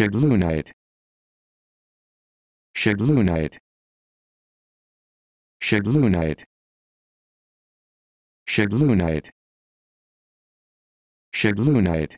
night. Shiglu night. Shiglu night.